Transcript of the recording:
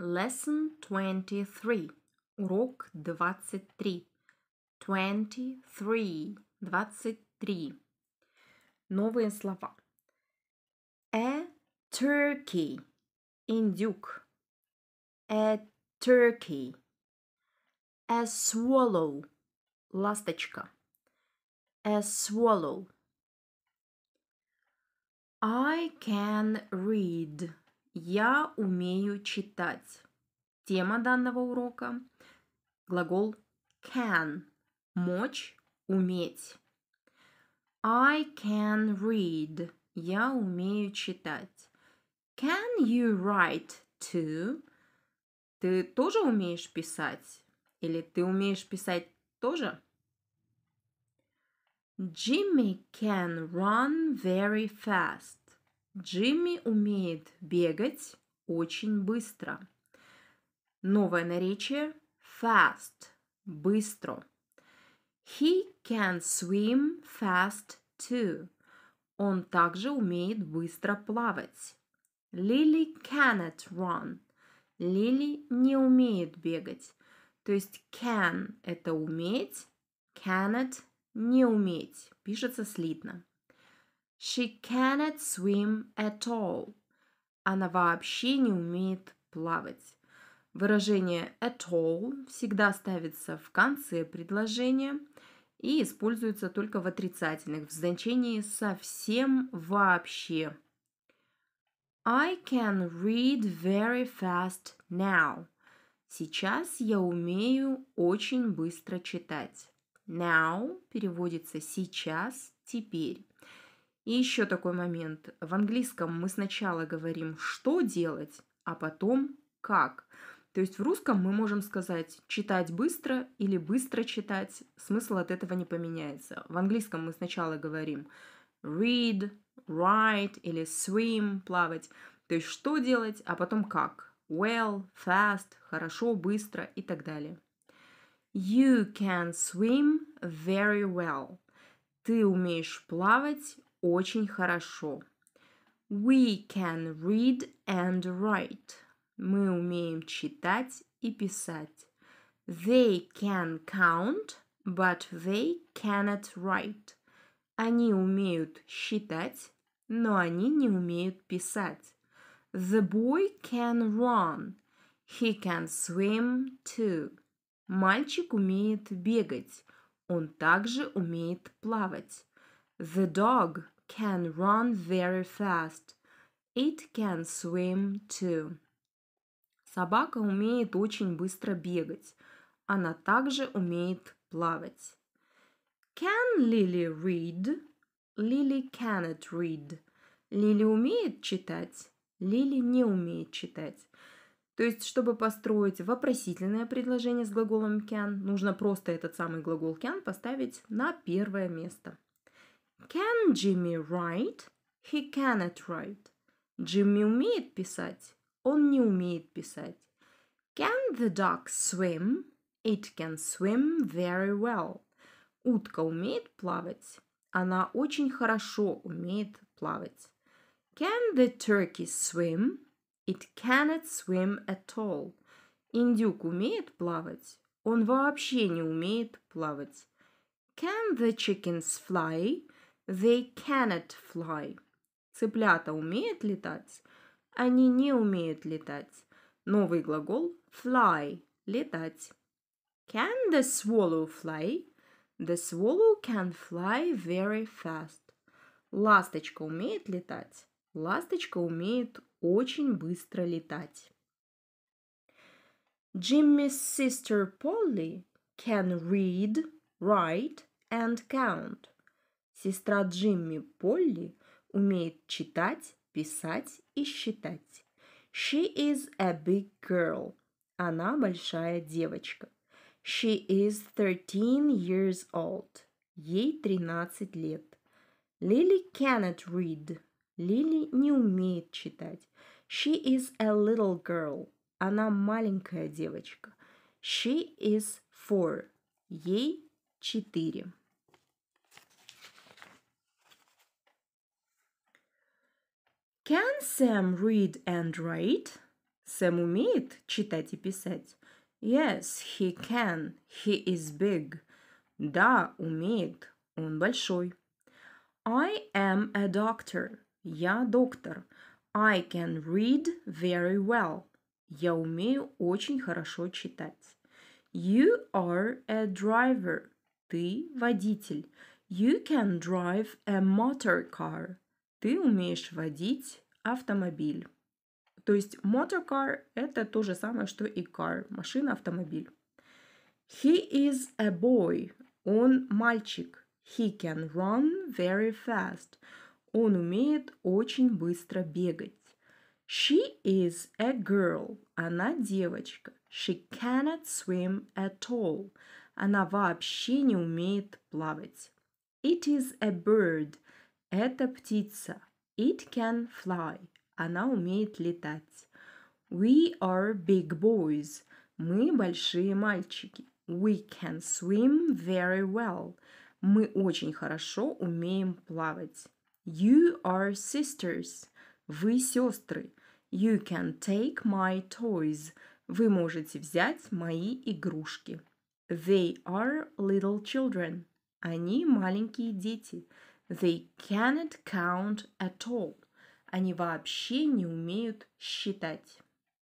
Lesson 23. Урок 23. 23. 23. Новые слова. A turkey. Индюк. A turkey. A swallow. Ласточка. A swallow. I can read. Я умею читать. Тема данного урока – глагол can – мочь, уметь. I can read. Я умею читать. Can you write too? Ты тоже умеешь писать? Или ты умеешь писать тоже? Jimmy can run very fast. Джимми умеет бегать очень быстро. Новое наречие fast – быстро. He can swim fast too. Он также умеет быстро плавать. Lily cannot run. Лили не умеет бегать. То есть can – это уметь, cannot – не уметь. Пишется слитно. She cannot swim at all. Она вообще не умеет плавать. Выражение at all всегда ставится в конце предложения и используется только в отрицательных, в значении совсем вообще. I can read very fast now. Сейчас я умею очень быстро читать. Now переводится сейчас, теперь. И еще такой момент. В английском мы сначала говорим, что делать, а потом как. То есть в русском мы можем сказать читать быстро или быстро читать, смысл от этого не поменяется. В английском мы сначала говорим read, write или swim, плавать. То есть что делать, а потом как. Well, fast, хорошо, быстро и так далее. You can swim very well. Ты умеешь плавать очень хорошо. We can read and write. Мы умеем читать и писать. They can count, but they cannot write. Они умеют считать, но они не умеют писать. The boy can run. He can swim too. Мальчик умеет бегать. Он также умеет плавать. The dog can run very fast. It can swim too. Собака умеет очень быстро бегать. Она также умеет плавать. Can Lily read? Lily cannot read. Лили умеет читать, Лили не умеет читать. То есть, чтобы построить вопросительное предложение с глаголом can, нужно просто этот самый глагол can поставить на первое место. Can Jimmy write? He cannot write. Jimmy умеет писать. Он не умеет писать. Can the duck swim? It can swim very well. Утка умеет плавать. Она очень хорошо умеет плавать. Can the turkey swim? It cannot swim at all. Индюк умеет плавать. Он вообще не умеет плавать. Can the chickens fly? They cannot fly. Цыплята умеют летать? Они не умеют летать. Новый глагол fly – летать. Can the swallow fly? The swallow can fly very fast. Ласточка умеет летать? Ласточка умеет очень быстро летать. Jimmy's sister Polly can read, write and count. Сестра Джимми Полли умеет читать, писать и считать. She is a big girl. Она большая девочка. She is 13 years old. Ей 13 лет. Lily cannot read. Лили не умеет читать. She is a little girl. Она маленькая девочка. She is four. Ей четыре. Can Sam read and write? Сэм умеет читать и писать? Yes, he can. He is big. Да, умеет. Он большой. I am a doctor. Я доктор. I can read very well. Я умею очень хорошо читать. You are a driver. Ты водитель. You can drive a motor car. ты умеешь водить автомобиль. То есть motor car – это то же самое, что и car, машина, автомобиль. He is a boy. Он мальчик. He can run very fast. Он умеет очень быстро бегать. She is a girl. Она девочка. She cannot swim at all. Она вообще не умеет плавать. It is a bird – это птица. It can fly. Она умеет летать. We are big boys. Мы большие мальчики. We can swim very well. Мы очень хорошо умеем плавать. You are sisters. Вы сестры. You can take my toys. Вы можете взять мои игрушки. They are little children. Они маленькие дети. They cannot count at all. Они вообще не умеют считать.